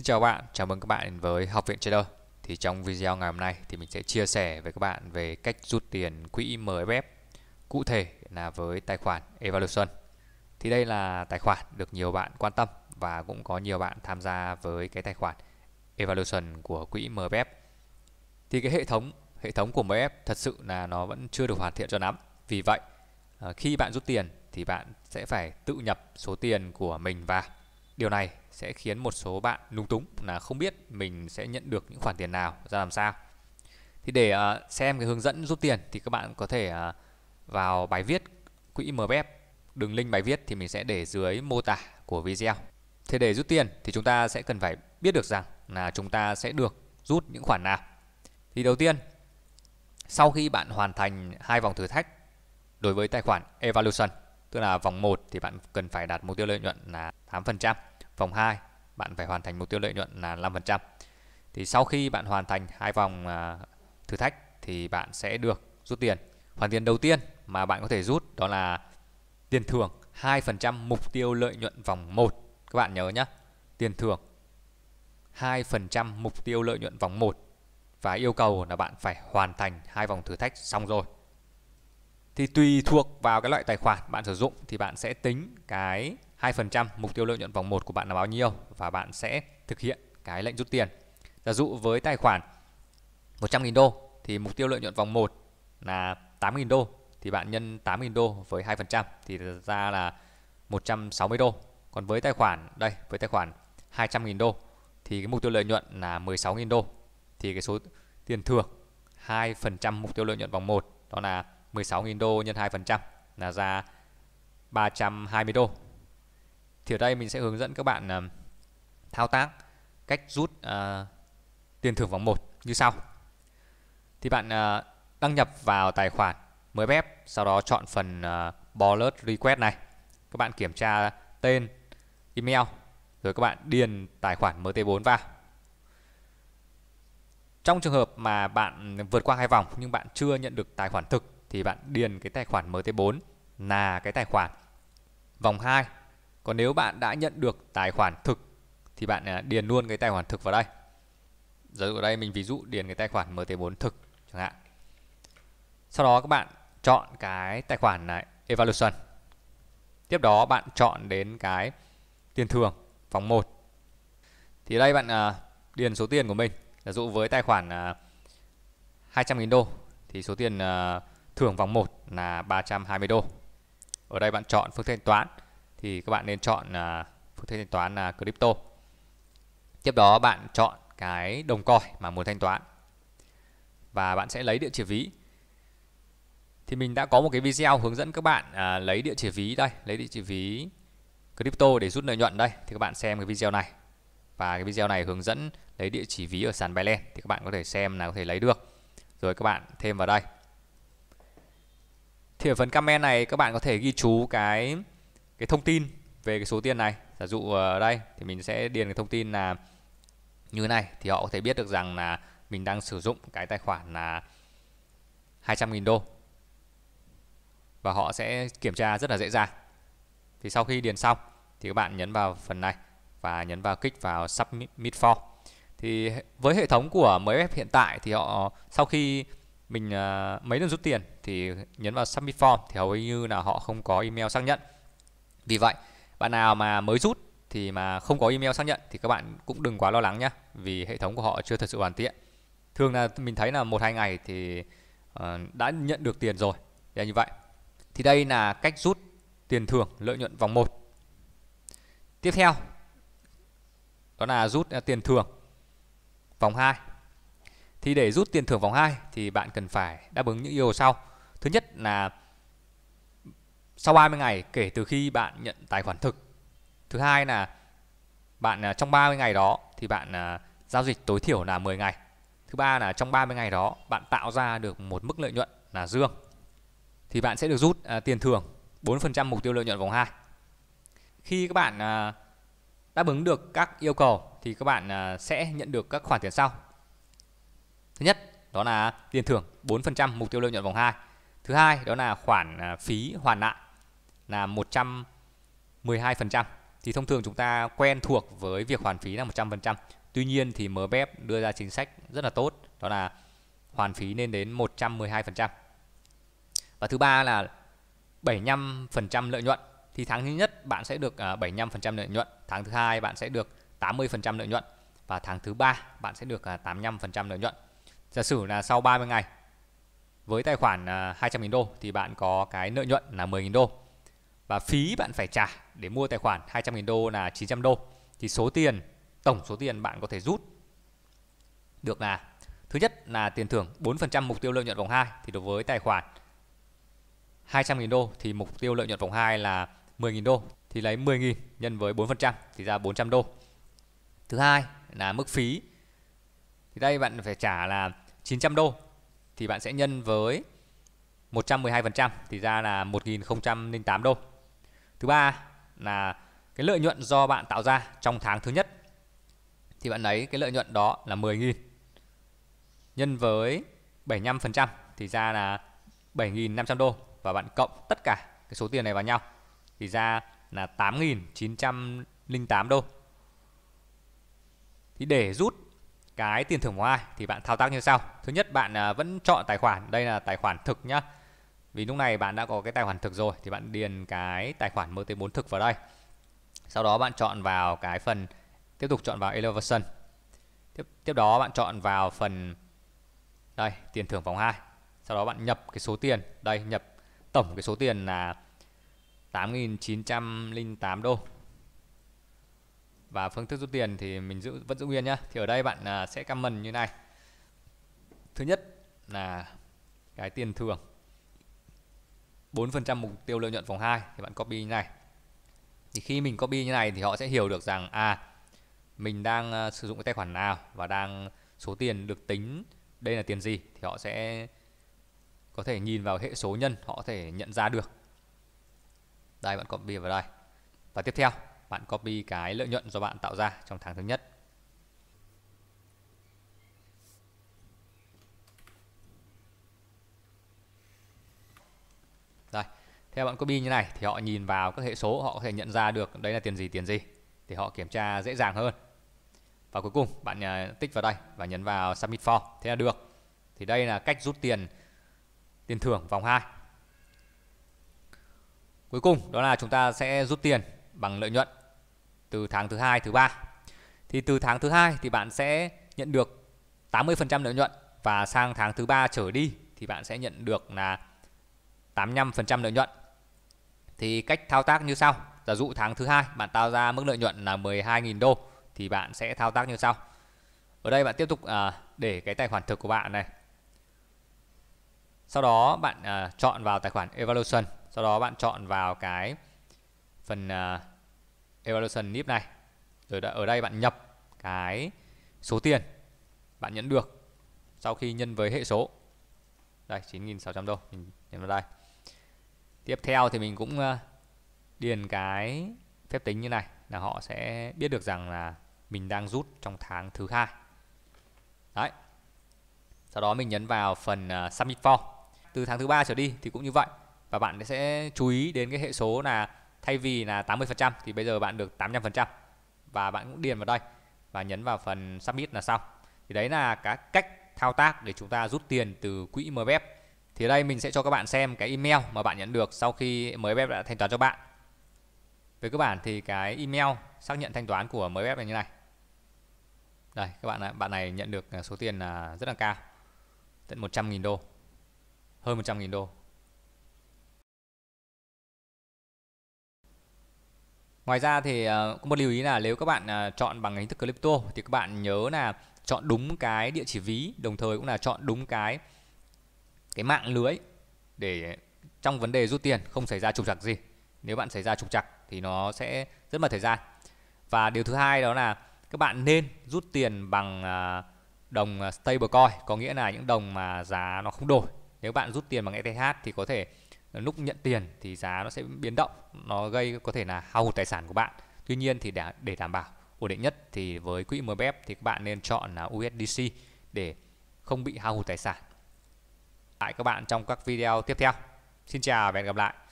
Xin chào bạn, chào mừng các bạn đến với Học viện Trader. Thì trong video ngày hôm nay thì mình sẽ chia sẻ với các bạn về cách rút tiền quỹ MFF cụ thể là với tài khoản Evolution. Thì đây là tài khoản được nhiều bạn quan tâm và cũng có nhiều bạn tham gia với cái tài khoản Evolution của quỹ MFF. Thì cái hệ thống hệ thống của MFF thật sự là nó vẫn chưa được hoàn thiện cho lắm. Vì vậy ờ, khi bạn rút tiền thì bạn sẽ phải tự nhập số tiền của mình vào Điều này sẽ khiến một số bạn lúng túng là không biết mình sẽ nhận được những khoản tiền nào ra làm sao. Thì để à, xem cái hướng dẫn rút tiền thì các bạn có thể à, vào bài viết quỹ MBF. Đường link bài viết thì mình sẽ để dưới mô tả của video. Thế để rút tiền thì chúng ta sẽ cần phải biết được rằng là chúng ta sẽ được rút những khoản nào. Thì đầu tiên, sau khi bạn hoàn thành hai vòng thử thách đối với tài khoản Evolution, tức là vòng 1 thì bạn cần phải đạt mục tiêu lợi nhuận là 8%. Vòng 2 bạn phải hoàn thành mục tiêu lợi nhuận là 5%. Thì sau khi bạn hoàn thành hai vòng à, thử thách thì bạn sẽ được rút tiền. Khoản tiền đầu tiên mà bạn có thể rút đó là tiền thưởng 2% mục tiêu lợi nhuận vòng 1. Các bạn nhớ nhé. Tiền thưởng 2% mục tiêu lợi nhuận vòng 1 và yêu cầu là bạn phải hoàn thành hai vòng thử thách xong rồi. Thì tùy thuộc vào cái loại tài khoản bạn sử dụng thì bạn sẽ tính cái 2% mục tiêu lợi nhuận vòng 1 của bạn là bao nhiêu và bạn sẽ thực hiện cái lệnh rút tiền. Giả dụ với tài khoản 100.000 đô thì mục tiêu lợi nhuận vòng 1 là 8.000 đô thì bạn nhân 8.000 đô với 2% thì ra là 160 đô. Còn với tài khoản đây, với tài khoản 200.000 đô thì cái mục tiêu lợi nhuận là 16.000 đô. Thì cái số tiền thưởng 2% mục tiêu lợi nhuận vòng 1 đó là 16.000 đô nhân 2% là ra 320 đô thì ở đây mình sẽ hướng dẫn các bạn uh, thao tác cách rút uh, tiền thưởng vòng 1 như sau thì bạn uh, đăng nhập vào tài khoản mới web sau đó chọn phần uh, bullet request này các bạn kiểm tra tên email rồi các bạn điền tài khoản MT4 vào trong trường hợp mà bạn vượt qua hai vòng nhưng bạn chưa nhận được tài khoản thực thì bạn điền cái tài khoản MT4 là cái tài khoản vòng 2 còn nếu bạn đã nhận được tài khoản thực thì bạn à, điền luôn cái tài khoản thực vào đây. giờ dụ ở đây mình ví dụ điền cái tài khoản MT4 thực chẳng hạn. Sau đó các bạn chọn cái tài khoản này evaluation. Tiếp đó bạn chọn đến cái tiền thường phòng 1. Thì đây bạn à, điền số tiền của mình. Giả dụ với tài khoản 200.000 à, đô thì số tiền thưởng vòng 1 là 320 đô. Ở đây bạn chọn phương thức thanh toán thì các bạn nên chọn uh, phương thức thanh toán là crypto tiếp đó bạn chọn cái đồng coin mà muốn thanh toán và bạn sẽ lấy địa chỉ ví thì mình đã có một cái video hướng dẫn các bạn à, lấy địa chỉ ví đây lấy địa chỉ ví crypto để rút lợi nhuận đây thì các bạn xem cái video này và cái video này hướng dẫn lấy địa chỉ ví ở sàn Binance thì các bạn có thể xem là có thể lấy được rồi các bạn thêm vào đây thì ở phần comment này các bạn có thể ghi chú cái cái thông tin về cái số tiền này giả dụ ở ờ, đây thì mình sẽ điền cái thông tin là như thế này thì họ có thể biết được rằng là mình đang sử dụng cái tài khoản là 200.000 đô và họ sẽ kiểm tra rất là dễ dàng thì sau khi điền xong thì các bạn nhấn vào phần này và nhấn vào kích vào submit for. thì với hệ thống của mới web hiện tại thì họ sau khi mình uh, mấy lần rút tiền thì nhấn vào submit form thì hầu như là họ không có email xác nhận vì vậy bạn nào mà mới rút thì mà không có email xác nhận thì các bạn cũng đừng quá lo lắng nhé vì hệ thống của họ chưa thật sự hoàn thiện thường là mình thấy là một hai ngày thì uh, đã nhận được tiền rồi là như vậy thì đây là cách rút tiền thưởng lợi nhuận vòng 1 tiếp theo đó là rút à, tiền thưởng vòng 2 thì để rút tiền thưởng vòng 2 thì bạn cần phải đáp ứng những yêu cầu sau thứ nhất là sau 30 ngày kể từ khi bạn nhận tài khoản thực. Thứ hai là bạn à, trong 30 ngày đó thì bạn à, giao dịch tối thiểu là 10 ngày. Thứ ba là trong 30 ngày đó bạn tạo ra được một mức lợi nhuận là dương. Thì bạn sẽ được rút à, tiền thưởng 4% mục tiêu lợi nhuận vòng 2. Khi các bạn à, đáp ứng được các yêu cầu thì các bạn à, sẽ nhận được các khoản tiền sau. Thứ nhất, đó là tiền thưởng 4% mục tiêu lợi nhuận vòng 2. Thứ hai, đó là khoản à, phí hoàn lại là 112%. Thì thông thường chúng ta quen thuộc với việc hoàn phí là 100%. Tuy nhiên thì MBF e đưa ra chính sách rất là tốt, đó là hoàn phí lên đến 112%. Và thứ ba là 75% lợi nhuận thì tháng thứ nhất bạn sẽ được 75% à, lợi nhuận, tháng thứ hai bạn sẽ được 80% lợi nhuận và tháng thứ ba bạn sẽ được 85% à, lợi nhuận. Giả sử là sau 30 ngày với tài khoản 200.000 à, đô thì bạn có cái lợi nhuận là 10.000 đô và phí bạn phải trả để mua tài khoản 200.000 đô là 900 đô thì số tiền tổng số tiền bạn có thể rút được là thứ nhất là tiền thưởng 4% mục tiêu lợi nhuận vòng 2 thì đối với tài khoản 200.000 đô thì mục tiêu lợi nhuận vòng 2 là 10.000 đô thì lấy 10.000 nhân với 4% thì ra 400 đô. Thứ hai là mức phí. Thì đây bạn phải trả là 900 đô thì bạn sẽ nhân với 112% thì ra là 1008 đô thứ ba là cái lợi nhuận do bạn tạo ra trong tháng thứ nhất thì bạn lấy cái lợi nhuận đó là 10.000 nhân với 75% thì ra là 7.500 đô và bạn cộng tất cả cái số tiền này vào nhau thì ra là 8.908 đô. Thì để rút cái tiền thưởng của ai thì bạn thao tác như sau. Thứ nhất bạn à, vẫn chọn tài khoản, đây là tài khoản thực nhá vì lúc này bạn đã có cái tài khoản thực rồi thì bạn điền cái tài khoản MT4 thực vào đây sau đó bạn chọn vào cái phần tiếp tục chọn vào elevation tiếp, tiếp đó bạn chọn vào phần đây tiền thưởng vòng 2 sau đó bạn nhập cái số tiền đây nhập tổng cái số tiền là 8.908 đô và phương thức rút tiền thì mình giữ vẫn giữ nguyên nhá thì ở đây bạn à, sẽ comment như này thứ nhất là cái tiền thưởng 4% mục tiêu lợi nhuận vòng 2 thì bạn copy như này. Thì khi mình copy như này thì họ sẽ hiểu được rằng à mình đang ờ, sử dụng cái tài khoản nào và đang số tiền được tính đây là tiền gì thì họ sẽ có thể nhìn vào hệ số nhân họ có thể nhận ra được. Đây bạn copy vào đây. Và tiếp theo, bạn copy cái lợi nhuận do bạn tạo ra trong tháng thứ nhất theo bạn copy như này thì họ nhìn vào các hệ số họ có thể nhận ra được đây là tiền gì tiền gì thì họ kiểm tra dễ dàng hơn và cuối cùng bạn à, tích vào đây và nhấn vào submit for thế là được thì đây là cách rút tiền tiền thưởng vòng 2 cuối cùng đó là chúng ta sẽ rút tiền bằng lợi nhuận từ tháng thứ hai thứ ba thì từ tháng thứ hai thì bạn sẽ nhận được 80% lợi nhuận và sang tháng thứ ba trở đi thì bạn sẽ nhận được là 85% lợi nhuận thì cách thao tác như sau giả dụ tháng thứ hai bạn tạo ra mức lợi nhuận là 12.000 đô thì bạn sẽ thao tác như sau ở đây bạn tiếp tục à, để cái tài khoản thực của bạn này sau đó bạn à, chọn vào tài khoản evolution sau đó bạn chọn vào cái phần à, evaluation nip này rồi ở đây bạn nhập cái số tiền bạn nhận được sau khi nhân với hệ số đây 9.600 đô nhìn vào đây tiếp theo thì mình cũng ờ, điền cái phép tính như này là họ sẽ biết được rằng là mình đang rút trong tháng thứ hai đấy sau đó mình nhấn vào phần ờ, submit form từ tháng thứ ba trở đi thì cũng như vậy và bạn sẽ chú ý đến cái hệ số là thay vì là 80% thì bây giờ bạn được phần trăm và bạn cũng điền vào đây và nhấn vào phần submit là xong thì đấy là các cách thao tác để chúng ta rút tiền từ quỹ MBF thì đây mình sẽ cho các bạn xem cái email mà bạn nhận được sau khi mới web đã thanh toán cho bạn. Về cơ bản thì cái email xác nhận thanh toán của mới web này như này. Đây, các bạn bạn này nhận được à, số tiền là rất là cao. Tận 100.000 đô. Hơn 100.000 đô. Ngoài ra thì à, có một lưu ý là nếu các bạn à, chọn bằng hình thức crypto thì các bạn nhớ là chọn đúng cái địa chỉ ví đồng thời cũng là chọn đúng cái cái mạng lưới để trong vấn đề rút tiền không xảy ra trục trặc gì nếu bạn xảy ra trục trặc thì nó sẽ rất mất thời gian và điều thứ hai đó là các bạn nên rút tiền bằng à, đồng à, stablecoin có nghĩa là những đồng mà giá nó không đổi nếu bạn rút tiền bằng ETH thì có thể lúc nhận tiền thì giá nó sẽ biến động nó gây có thể là hao hụt tài sản của bạn tuy nhiên thì để, để đảm bảo ổn định nhất thì với quỹ MBF thì các bạn nên chọn là USDC để không bị hao hụt tài sản lại các bạn trong các video tiếp theo xin chào và hẹn gặp lại